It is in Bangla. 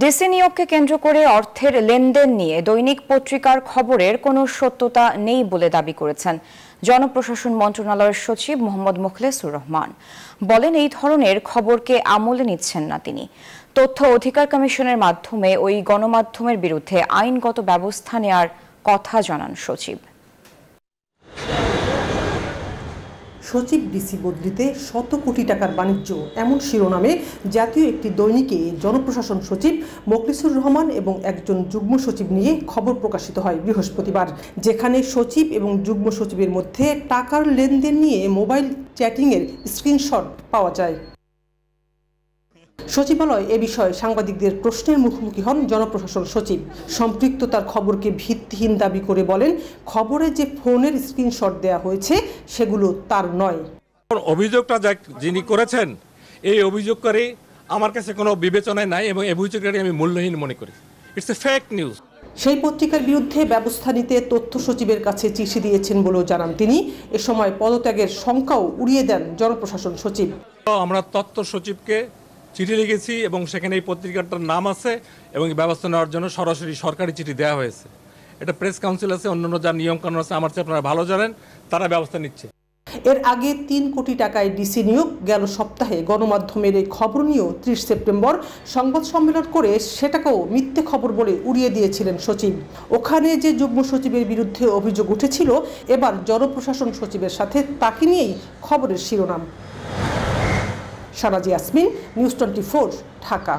ডিসি নিয়োগকে কেন্দ্র করে অর্থের লেনদেন নিয়ে দৈনিক পত্রিকার খবরের কোনো সত্যতা নেই বলে দাবি করেছেন জনপ্রশাসন মন্ত্রণালয়ের সচিব মোহাম্মদ মুখলেসুর রহমান বলেন এই ধরনের খবরকে আমলে নিচ্ছেন না তিনি তথ্য অধিকার কমিশনের মাধ্যমে ওই গণমাধ্যমের বিরুদ্ধে আইনগত ব্যবস্থা নেয়ার কথা জানান সচিব সচিব ডিসি বদলিতে শত কোটি টাকার বাণিজ্য এমন শিরোনামে জাতীয় একটি দৈনিকে জনপ্রশাসন সচিব মকলিসুর রহমান এবং একজন যুগ্ম সচিব নিয়ে খবর প্রকাশিত হয় বৃহস্পতিবার যেখানে সচিব এবং যুগ্ম সচিবের মধ্যে টাকার লেনদেন নিয়ে মোবাইল চ্যাটিংয়ের স্ক্রিনশট পাওয়া যায় সচিবালয় এ বিষয়ে সাংবাদিকদের প্রশ্নের মুখোমুখি হন জনপ্রশাসন সচিব সম্পৃক্ততার খবরকে ভিত্তিহীন দাবি করে বলেন খবরে যে ফোনের স্ক্রিনশট দেয়া হয়েছে সেগুলো তার নয় অভিযোগটা যিনি করেছেন এই অভিযোগকারী আমার কাছে কোনো বিবেচনায় নাই এবং অভিযোগটাকে আমি মূল্যহীন মনে করি ইটস এ ফেক নিউজ সেই পত্রিকার বিরুদ্ধে ব্যবস্থা নিতে তথ্য সচিবের কাছে চিঠি দিয়েছেন বলেও জানান তিনি এ সময় পদত্যাগের শঙ্কাও উড়িয়ে দেন জনপ্রশাসন সচিব আমরা তথ্য সচিবকে চিঠি লিখেছি এবং সেখানে এই পত্রিকাটার নাম আছে এবং ব্যবস্থা নেওয়ার জন্য সরাসরি সরকারি চিঠি দেওয়া হয়েছে এটা প্রেস কাউন্সিল আছে অন্যান্য যা নিয়মকানুন আছে আমার চেয়ে আপনারা ভালো জানেন তারা ব্যবস্থা নিচ্ছে এর আগে তিন কোটি টাকায় ডিসি নিয়োগ গেল সপ্তাহে গণমাধ্যমের এই খবর নিয়েও ত্রিশ সেপ্টেম্বর সংবাদ সম্মেলন করে সেটাকেও মিথ্যে খবর বলে উড়িয়ে দিয়েছিলেন সচিব ওখানে যে যুগ্ম সচিবের বিরুদ্ধে অভিযোগ উঠেছিল এবার জনপ্রশাসন সচিবের সাথে তাকে নিয়েই খবরের শিরোনাম সারাজি আসমিন নিউজ টোয়েন্টি ঢাকা